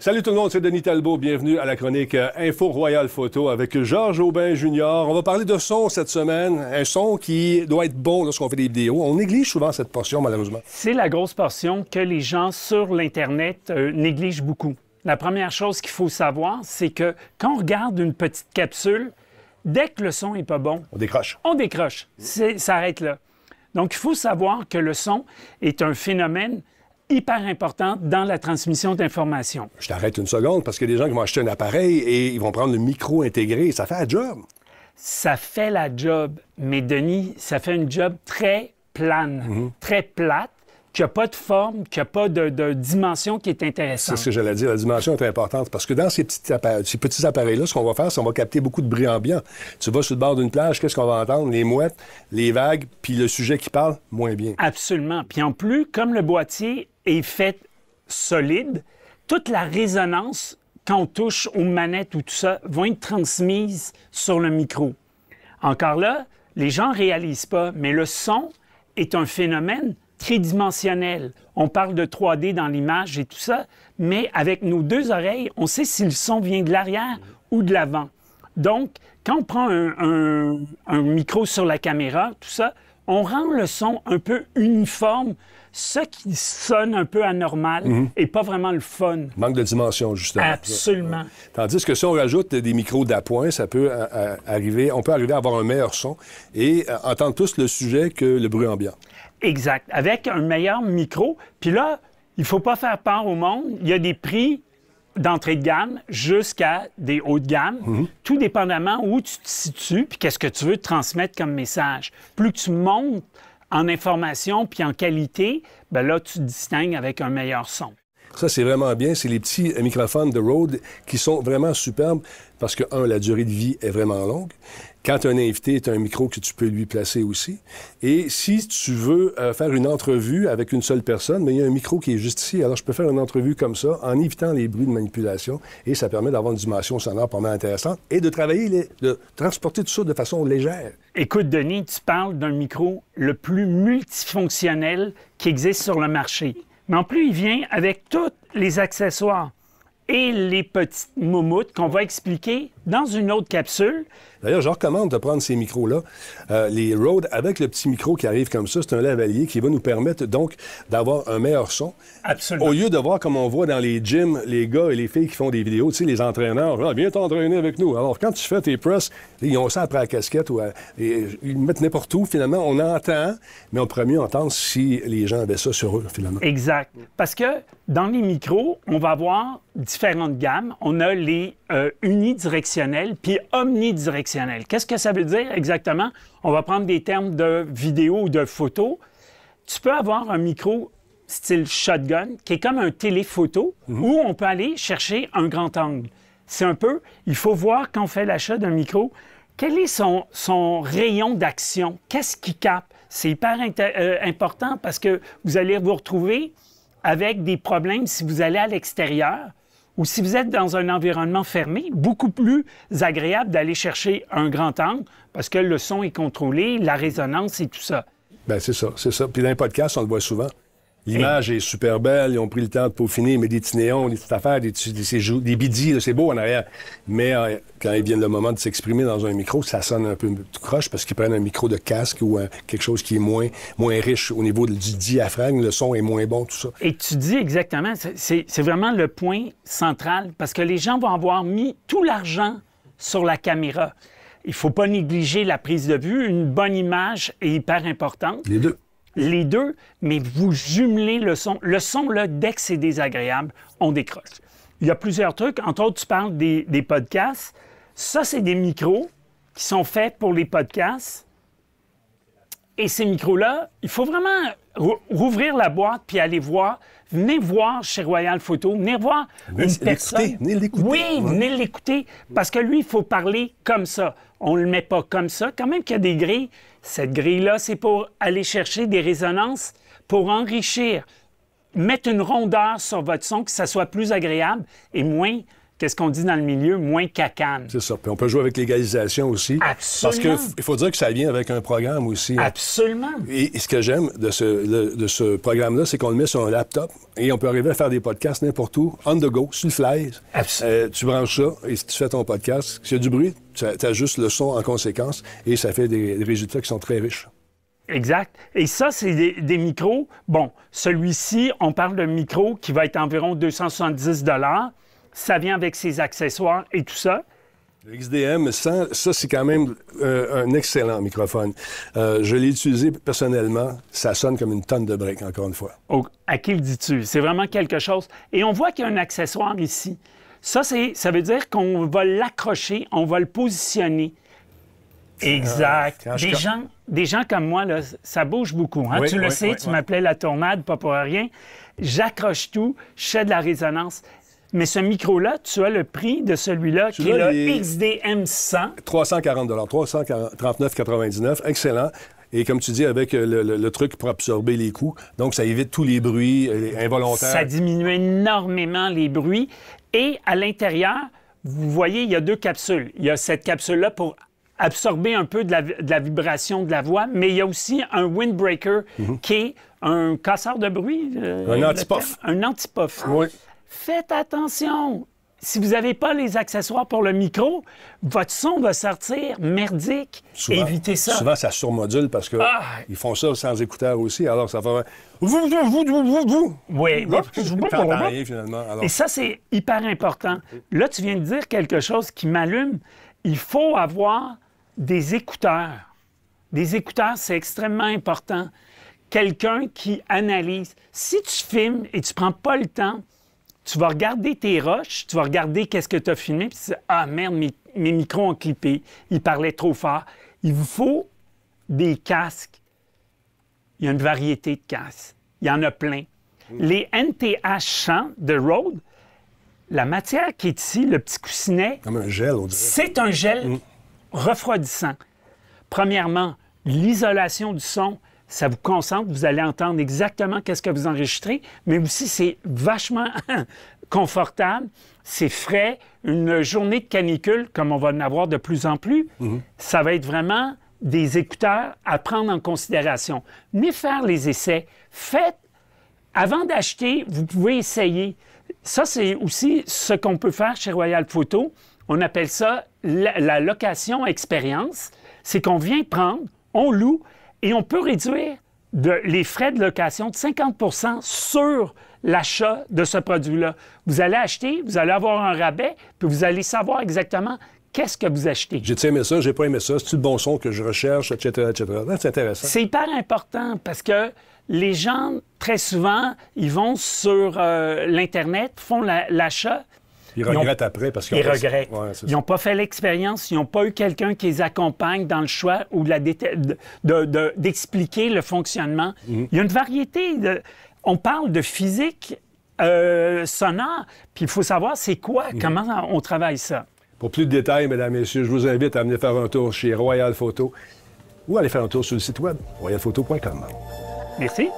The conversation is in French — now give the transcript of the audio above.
Salut tout le monde, c'est Denis Talbot. Bienvenue à la chronique euh, Info Royal Photo avec Georges Aubin Junior. On va parler de son cette semaine, un son qui doit être bon lorsqu'on fait des vidéos. On néglige souvent cette portion, malheureusement. C'est la grosse portion que les gens sur l'Internet euh, négligent beaucoup. La première chose qu'il faut savoir, c'est que quand on regarde une petite capsule, dès que le son est pas bon... On décroche. On décroche. Ça arrête là. Donc, il faut savoir que le son est un phénomène hyper importante dans la transmission d'informations. Je t'arrête une seconde parce que y des gens qui vont acheter un appareil et ils vont prendre le micro intégré. Ça fait la job. Ça fait la job. Mais Denis, ça fait une job très plane, mhm. très plate qui n'a pas de forme, qui a pas de, dimension qui est intéressante. C'est ce que j'allais dire. La dimension est importante parce que dans ces petits, appareils, ces petits appareils-là, ce qu'on va faire, c'est qu'on va capter beaucoup de bruit ambiant. Tu vas sur le bord d'une plage, qu'est-ce qu'on va entendre? Les mouettes, les vagues, puis le sujet qui parle, moins bien. Absolument. Puis en plus, comme le boîtier est fait solide, toute la résonance quand on touche aux manettes ou tout ça va être transmise sur le micro. Encore là, les gens ne réalisent pas, mais le son est un phénomène tridimensionnel. On parle de 3D dans l'image et tout ça, mais avec nos deux oreilles, on sait si le son vient de l'arrière ou de l'avant. Donc, quand on prend un, micro sur la caméra, tout ça, on rend le son un peu uniforme, ce qui sonne un peu anormal mhm. et pas vraiment le fun. Manque de dimension, justement. Absolument. Tandis que si on rajoute des micros d'appoint, ça peut euh, euh, arriver, on peut arriver à avoir un meilleur son et euh, entendre tous le sujet que le bruit ambiant. Exact. Avec un meilleur micro. Puis là, il ne faut pas faire part au monde. Il y a des prix d'entrée de gamme jusqu'à des hauts de gamme, mhm. tout dépendamment où tu te situes puis qu'est-ce que tu veux transmettre comme message. Plus tu montes en information puis en qualité, ben là, tu te distingues avec un meilleur son. Ça, c'est vraiment bien. C'est les petits euh, microphones de Rode qui sont vraiment superbes parce que, un, la durée de vie est vraiment longue quand un invité, est un micro que tu peux lui placer aussi. Et si tu veux euh, faire une entrevue avec une seule personne, mais il y a un micro qui est juste ici. Alors, je peux faire une entrevue comme ça en évitant les bruits de manipulation et ça permet d'avoir une dimension sonore pas mal intéressante et de travailler, de transporter tout ça de façon légère. Écoute, Denis, tu parles d'un micro le plus multifonctionnel qui existe sur le marché. Mais en plus, il vient avec tous les accessoires et les petites moumoutes qu'on va expliquer dans une autre capsule. D'ailleurs, je recommande de prendre ces micros-là, euh, les Rode, avec le petit micro qui arrive comme ça. C'est un lavalier qui va nous permettre donc d'avoir un meilleur son. Absolument. Au lieu de voir comme on voit dans les gyms, les gars et les filles qui font des vidéos, tu sais, les entraîneurs, ah, viens t'entraîner avec nous. Alors, quand tu fais tes press », ils ont ça après la casquette ou euh, ils mettent n'importe où, finalement. On entend, mais on pourrait mieux entendre si les gens avaient ça sur eux, finalement. Exact. Parce que dans les micros, on va avoir différentes gammes. On a les euh, unidirectionnels puis omnidirectionnel. Qu'est-ce que ça veut dire exactement? On va prendre des termes de vidéo ou de photo. Tu peux avoir un micro style shotgun qui est comme un téléphoto mhm. où on peut aller chercher un grand angle. C'est un peu, il faut voir quand on fait l'achat d'un micro, quel est son, rayon d'action? Qu'est-ce qui capte? C'est hyper euh, important parce que vous allez vous retrouver avec des problèmes si vous allez à l'extérieur ou si vous êtes dans un environnement fermé, beaucoup plus agréable d'aller chercher un grand angle parce que le son est contrôlé, la résonance et tout ça. Bien, c'est ça, c'est ça. Puis dans les podcasts, on le voit souvent. L'image est super belle. Ils ont pris le temps de peaufiner, mais des petits des petites affaires, des, des, des, bidis, c'est beau en arrière. Mais euh, quand il vient le moment de s'exprimer dans un micro, ça sonne un peu croche parce qu'ils prennent un micro de casque ou euh, quelque chose qui est moins, moins riche au niveau du diaphragme. Le son est moins bon, tout ça. Et tu dis exactement, c'est vraiment le point central parce que les gens vont avoir mis tout l'argent sur la caméra. Il ne faut pas négliger la prise de vue. Une bonne image est hyper importante. Les deux les deux, mais vous jumelez le son. Le son, là, dès que c'est désagréable, on décroche. Il y a plusieurs trucs. Entre autres, tu parles des, des podcasts. Ça, c'est des micros qui sont faits pour les podcasts. Et ces micros-là, il faut vraiment rouvrir la boîte puis aller voir. Venez voir chez Royal Photo, venez voir une personne. Venez l'écouter. Oui, venez l'écouter. Parce que lui, il faut parler comme ça. On ne le met pas comme ça. Quand même qu'il y a des grilles, cette grille-là, c'est pour aller chercher des résonances pour enrichir, mettre une rondeur sur votre son, que ça soit plus agréable et moins qu'est-ce qu'on dit dans le milieu, moins cacane. C'est ça. Puis on peut jouer avec l'égalisation aussi. Absolument. Parce qu'il faut dire que ça vient avec un programme aussi. Hein. Absolument. Et, ce que j'aime de ce, de ce programme-là, c'est qu'on le met sur un laptop et on peut arriver à faire des podcasts n'importe où, on the go, sur le fly. Absolument. Euh, tu branches ça et tu fais ton podcast, s'il y a du bruit, tu ajustes le son en conséquence et ça fait des, résultats qui sont très riches. Exact. Et ça, c'est des, des, micros. Bon, celui-ci, on parle d'un micro qui va être environ 270 ça vient avec ses accessoires et tout ça. Le XDM ça, c'est quand même euh, un excellent microphone. Euh, je l'ai utilisé personnellement. Ça sonne comme une tonne de briques, encore une fois. à qui le dis-tu? C'est vraiment quelque chose. Et on voit qu'il y a un accessoire ici. Ça, ça veut dire qu'on va l'accrocher, on va le positionner. Ah, exact. des, gens, des gens comme moi, là, ça bouge beaucoup. Hein? tu le sais, tu m'appelais la tornade, pas pour rien. J'accroche tout, je fais de la résonance. Mais ce micro-là, tu as le prix de celui-là qui est le XDM 100. 340 339,99. Excellent. Et comme tu dis, avec le, truc pour absorber les coups, donc ça évite tous les bruits euh, involontaires. Ça diminue énormément les bruits. Et à l'intérieur, vous voyez, il y a deux capsules. Il y a cette capsule-là pour absorber un peu de la, vibration de la voix, mais il y a aussi un windbreaker mhm. qui est un casseur de bruit. Euh, un antipoff. Un antipoff. Oui. Faites attention. Si vous n'avez pas les accessoires pour le micro, votre son va sortir merdique. Évitez ça. Souvent, ça surmodule parce que ah! ils font ça sans écouteurs aussi. Alors, ça va. Vous, vous, vous, vous, Oui, oui. finalement. Et ça, c'est hyper important. Là, tu viens de dire quelque chose qui m'allume. Il faut avoir des écouteurs. Des écouteurs, c'est extrêmement important. Quelqu'un qui analyse. Si tu filmes et tu prends pas le temps tu vas regarder tes roches, tu vas regarder qu'est-ce que tu as filmé, puis Ah merde, mes, micros ont clippé, ils parlaient trop fort. Il vous faut des casques. Il y a une variété de casques. Il y en a plein. Mm. Les NTH 100 de Rode, la matière qui est ici, le petit coussinet. gel, C'est un gel mm. refroidissant. Premièrement, l'isolation du son, ça vous concentre, vous allez entendre exactement qu'est-ce que vous enregistrez, mais aussi c'est vachement confortable, c'est frais. Une journée de canicule, comme on va en avoir de plus en plus, mhm. ça va être vraiment des écouteurs à prendre en considération. Mais faire les essais. Faites, avant d'acheter, vous pouvez essayer. Ça, c'est aussi ce qu'on peut faire chez Royal Photo. On appelle ça la location expérience. C'est qu'on vient prendre, on loue et on peut réduire les frais de location de 50 sur l'achat de ce produit-là. Vous allez acheter, vous allez avoir un rabais, puis vous allez savoir exactement qu'est-ce que vous achetez. J'ai aimé ça, j'ai pas aimé ça, cest le bon son que je recherche, etc., etc. C'est intéressant. C'est hyper important parce que les gens, très souvent, ils vont sur euh, l'Internet, font l'achat, ils regrettent après parce qu'ils regrettent. ils n'ont pas fait l'expérience, ils n'ont pas eu quelqu'un qui les accompagne dans le choix ou d'expliquer le fonctionnement. Mm-hmm. Il y a une variété. De... On parle de physique euh, sonore, puis il faut savoir c'est quoi, mm-hmm. comment on travaille ça. Pour plus de détails, mesdames, messieurs, je vous invite à venir faire un tour chez Royal Photo ou aller faire un tour sur le site web royalphoto.com. Merci.